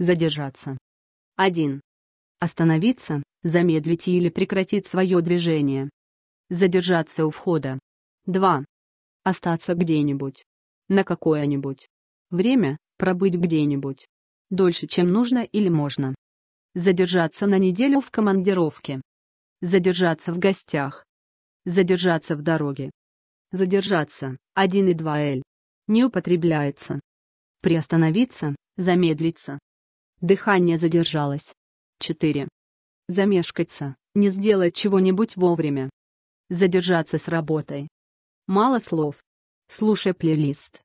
задержаться. 1. Остановиться, замедлить или прекратить свое движение. Задержаться у входа. 2. Остаться где-нибудь. На какое-нибудь. Время, пробыть где-нибудь. Дольше, чем нужно или можно. Задержаться на неделю в командировке. Задержаться в гостях. Задержаться в дороге. Задержаться, 1 и 2 л. Не употребляется. Приостановиться, замедлиться. Дыхание задержалось. 4. Замешкаться, не сделать чего-нибудь вовремя. Задержаться с работой. Мало слов. Слушай плейлист.